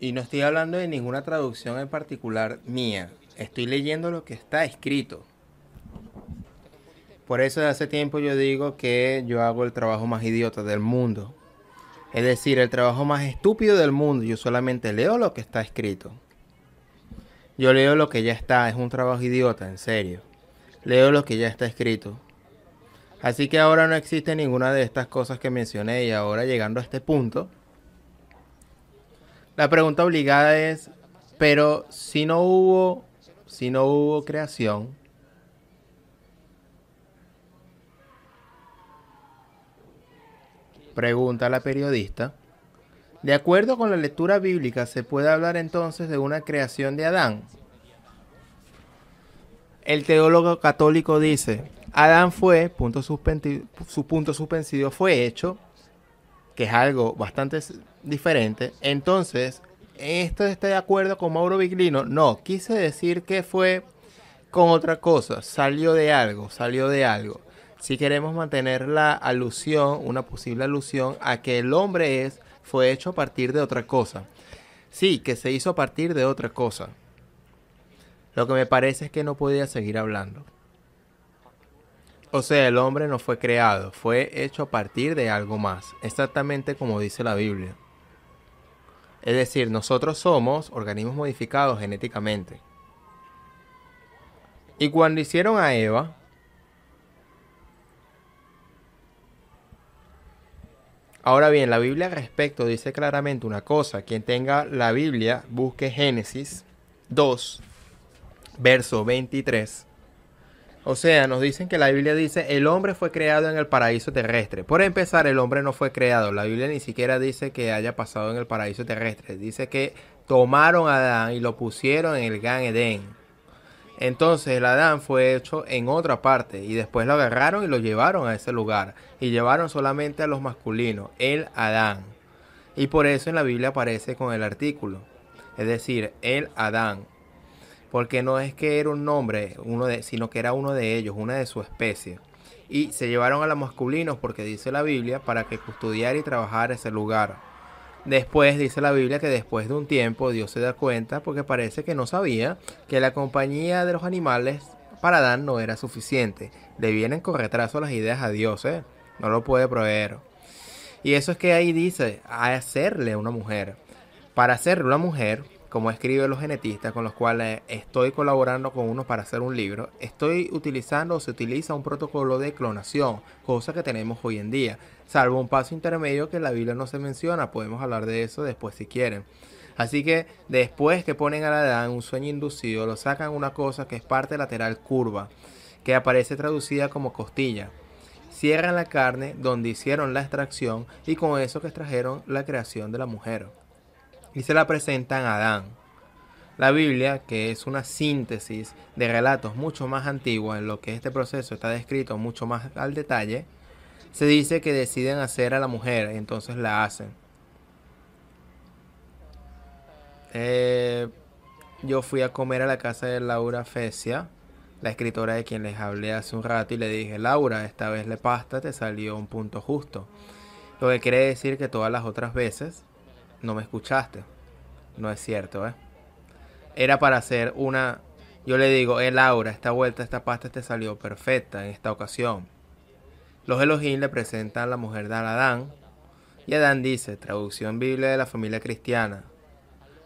y no estoy hablando de ninguna traducción en particular mía, estoy leyendo lo que está escrito. Por eso de hace tiempo yo digo que yo hago el trabajo más idiota del mundo. Es decir, el trabajo más estúpido del mundo. Yo solamente leo lo que está escrito. Yo leo lo que ya está. Es un trabajo idiota, en serio. Leo lo que ya está escrito. Así que ahora no existe ninguna de estas cosas que mencioné y ahora llegando a este punto, la pregunta obligada es, pero si no hubo, si no hubo creación, pregunta la periodista. De acuerdo con la lectura bíblica, ¿se puede hablar entonces de una creación de Adán? El teólogo católico dice, Adán fue, su punto suspensivo fue hecho que es algo bastante diferente. Entonces, esto está de acuerdo con Mauro Biglino. No, quise decir que fue con otra cosa, salió de algo, salió de algo. Si queremos mantener la alusión, una posible alusión a que el hombre es, fue hecho a partir de otra cosa. Sí, que se hizo a partir de otra cosa. Lo que me parece es que no podía seguir hablando. O sea, el hombre no fue creado, fue hecho a partir de algo más, exactamente como dice la Biblia. Es decir, nosotros somos organismos modificados genéticamente. Y cuando hicieron a Eva, ahora bien, la Biblia al respecto dice claramente una cosa, quien tenga la Biblia busque Génesis 2, verso 23 o sea, nos dicen que la Biblia dice, el hombre fue creado en el paraíso terrestre. Por empezar, el hombre no fue creado. La Biblia ni siquiera dice que haya pasado en el paraíso terrestre. Dice que tomaron a Adán y lo pusieron en el Gran Edén. Entonces el Adán fue hecho en otra parte y después lo agarraron y lo llevaron a ese lugar. Y llevaron solamente a los masculinos, el Adán. Y por eso en la Biblia aparece con el artículo. Es decir, el Adán porque no es que era un hombre, uno de, sino que era uno de ellos, una de su especie. Y se llevaron a los masculinos porque dice la Biblia para que custodiar y trabajar ese lugar. Después dice la Biblia que después de un tiempo Dios se da cuenta porque parece que no sabía que la compañía de los animales para Adán no era suficiente. Le vienen con retraso las ideas a Dios, ¿eh? No lo puede proveer. Y eso es que ahí dice, a hacerle una mujer. Para hacerle una mujer, como escribe los genetistas con los cuales estoy colaborando con uno para hacer un libro, estoy utilizando o se utiliza un protocolo de clonación, cosa que tenemos hoy en día, salvo un paso intermedio que en la Biblia no se menciona, podemos hablar de eso después si quieren. Así que después que ponen a la edad en un sueño inducido, lo sacan una cosa que es parte lateral curva, que aparece traducida como costilla. Cierran la carne donde hicieron la extracción y con eso que extrajeron la creación de la mujer y se la presentan a Adán. La Biblia, que es una síntesis de relatos mucho más antiguos en lo que este proceso está descrito mucho más al detalle, se dice que deciden hacer a la mujer, y entonces la hacen. Eh, yo fui a comer a la casa de Laura Fesia, la escritora de quien les hablé hace un rato, y le dije, Laura, esta vez le pasta te salió un punto justo. Lo que quiere decir que todas las otras veces no me escuchaste. No es cierto, ¿eh? Era para hacer una... Yo le digo, el eh, aura, esta vuelta, esta pasta te salió perfecta en esta ocasión. Los Elohim le presentan a la mujer de Adán. Y Adán dice, traducción biblia de la familia cristiana.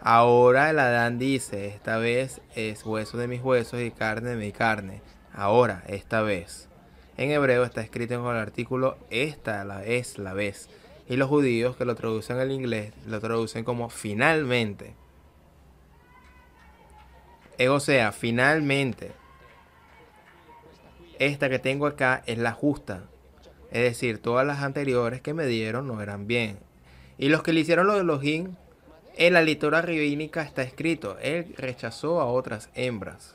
Ahora el Adán dice, esta vez es hueso de mis huesos y carne de mi carne. Ahora, esta vez. En hebreo está escrito en el artículo, esta es la vez y los judíos que lo traducen al inglés lo traducen como finalmente. Eh, o sea, finalmente. Esta que tengo acá es la justa. Es decir, todas las anteriores que me dieron no eran bien. Y los que le hicieron lo de los en la litora rabínica está escrito, él rechazó a otras hembras.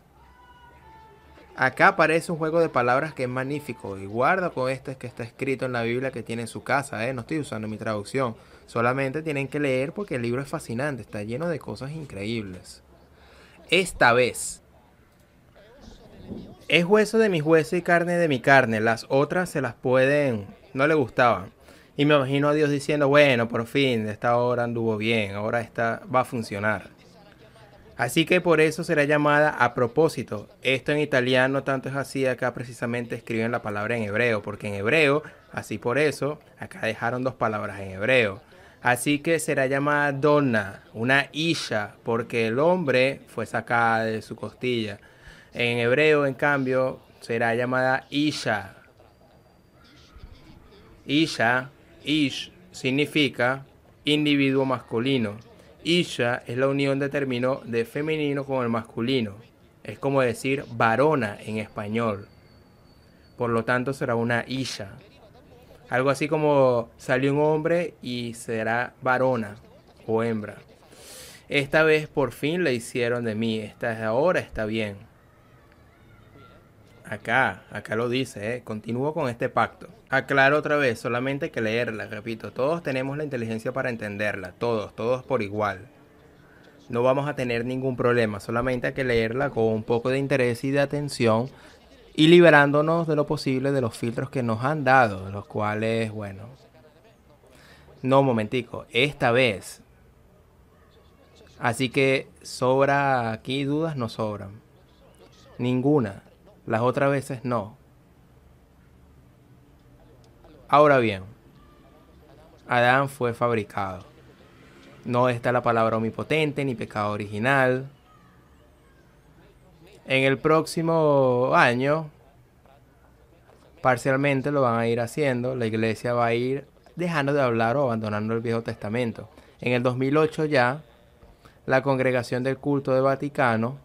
Acá aparece un juego de palabras que es magnífico y guarda con este que está escrito en la Biblia que tiene en su casa, ¿eh? no estoy usando mi traducción, solamente tienen que leer porque el libro es fascinante, está lleno de cosas increíbles. Esta vez. Es hueso de mis hueso y carne de mi carne, las otras se las pueden, no le gustaban. Y me imagino a Dios diciendo, bueno, por fin, esta hora anduvo bien, ahora esta va a funcionar. Así que por eso será llamada a propósito. Esto en italiano tanto es así, acá precisamente escriben la palabra en hebreo, porque en hebreo, así por eso, acá dejaron dos palabras en hebreo. Así que será llamada donna, una isha, porque el hombre fue sacada de su costilla. En hebreo, en cambio, será llamada isha. Isha, ish, significa individuo masculino. Isha es la unión de término de femenino con el masculino. Es como decir varona en español. Por lo tanto, será una Isha. Algo así como salió un hombre y será varona o hembra. Esta vez por fin le hicieron de mí. Esta es ahora, está bien. Acá, acá lo dice, ¿eh? continúo con este pacto. Aclaro otra vez, solamente hay que leerla, repito, todos tenemos la inteligencia para entenderla, todos, todos por igual. No vamos a tener ningún problema, solamente hay que leerla con un poco de interés y de atención y liberándonos de lo posible de los filtros que nos han dado, los cuales, bueno... No, momentico, esta vez. Así que sobra aquí dudas, no sobran. Ninguna las otras veces no. Ahora bien, Adán fue fabricado. No está la palabra omnipotente ni pecado original. En el próximo año, parcialmente lo van a ir haciendo, la iglesia va a ir dejando de hablar o abandonando el Viejo Testamento. En el 2008 ya, la congregación del culto de Vaticano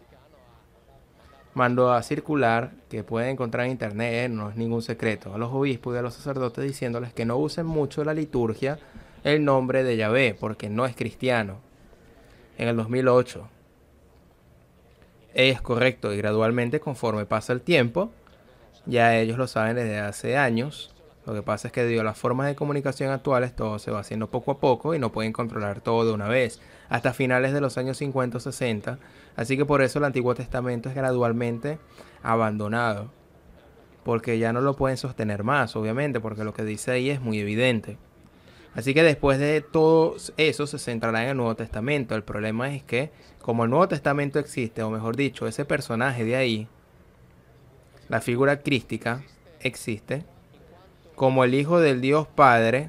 mandó a circular, que pueden encontrar en internet, eh, no es ningún secreto, a los obispos y a los sacerdotes diciéndoles que no usen mucho la liturgia el nombre de Yahvé, porque no es cristiano. En el 2008. Es correcto, y gradualmente, conforme pasa el tiempo, ya ellos lo saben desde hace años, lo que pasa es que debido a las formas de comunicación actuales todo se va haciendo poco a poco y no pueden controlar todo de una vez, hasta finales de los años 50 o 60, así que por eso el Antiguo Testamento es gradualmente abandonado, porque ya no lo pueden sostener más, obviamente, porque lo que dice ahí es muy evidente. Así que después de todo eso se centrará en el Nuevo Testamento. El problema es que como el Nuevo Testamento existe, o mejor dicho, ese personaje de ahí, la figura crística, existe, como el Hijo del Dios Padre,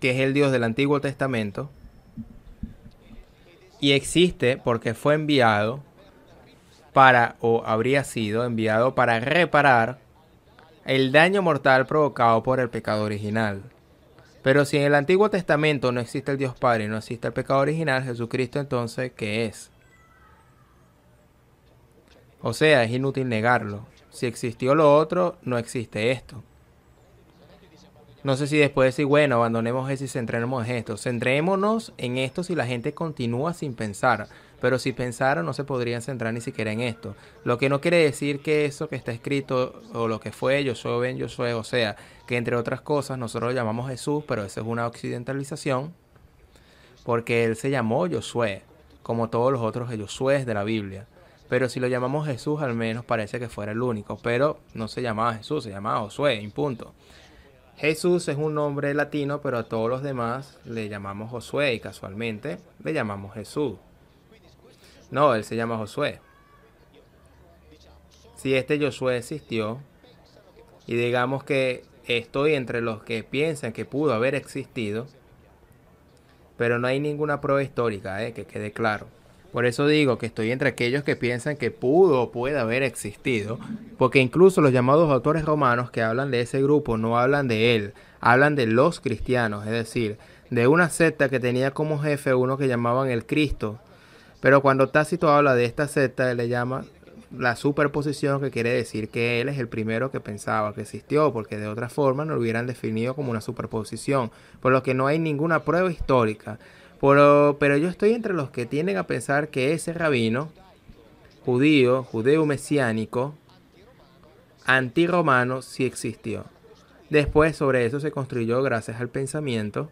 que es el Dios del Antiguo Testamento, y existe porque fue enviado para, o habría sido enviado para reparar el daño mortal provocado por el pecado original. Pero si en el Antiguo Testamento no existe el Dios Padre y no existe el pecado original, Jesucristo entonces, ¿qué es? O sea, es inútil negarlo. Si existió lo otro, no existe esto. No sé si después decir, bueno, abandonemos eso y centrémonos en esto. Centrémonos en esto si la gente continúa sin pensar. Pero si pensaron, no se podrían centrar ni siquiera en esto. Lo que no quiere decir que eso que está escrito o lo que fue yo soy, ben, yo soy, o sea, que entre otras cosas nosotros lo llamamos Jesús, pero eso es una occidentalización, porque él se llamó Josué, como todos los otros Josué de la Biblia. Pero si lo llamamos Jesús, al menos parece que fuera el único. Pero no se llamaba Jesús, se llamaba Josué, impunto. Jesús es un nombre latino, pero a todos los demás le llamamos Josué y casualmente le llamamos Jesús. No, él se llama Josué. Si este Josué existió, y digamos que estoy entre los que piensan que pudo haber existido, pero no hay ninguna prueba histórica, eh, que quede claro. Por eso digo que estoy entre aquellos que piensan que pudo o puede haber existido, porque incluso los llamados autores romanos que hablan de ese grupo no hablan de él, hablan de los cristianos, es decir, de una secta que tenía como jefe uno que llamaban el Cristo. Pero cuando Tácito habla de esta secta, él le llama la superposición, que quiere decir que él es el primero que pensaba que existió, porque de otra forma no lo hubieran definido como una superposición, por lo que no hay ninguna prueba histórica pero, yo estoy entre los que tienen a pensar que ese rabino, judío, judeo mesiánico, antirromano, sí existió. Después sobre eso se construyó gracias al pensamiento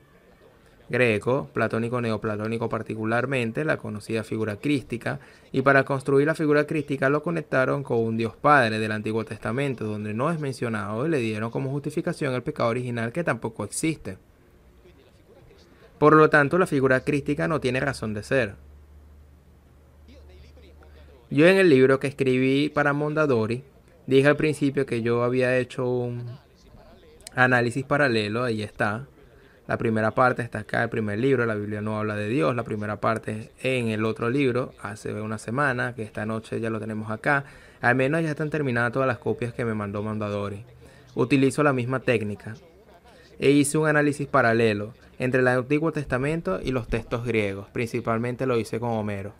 greco, platónico, neoplatónico particularmente, la conocida figura crística, y para construir la figura crística lo conectaron con un Dios Padre del Antiguo Testamento, donde no es mencionado, y le dieron como justificación el pecado original que tampoco existe. Por lo tanto, la figura crítica no tiene razón de ser. Yo en el libro que escribí para Mondadori, dije al principio que yo había hecho un análisis paralelo, ahí está. La primera parte está acá, el primer libro, la Biblia no habla de Dios. La primera parte en el otro libro, hace una semana, que esta noche ya lo tenemos acá. Al menos ya están terminadas todas las copias que me mandó Mondadori. Utilizo la misma técnica. E hice un análisis paralelo entre el Antiguo Testamento y los textos griegos. Principalmente lo hice con Homero.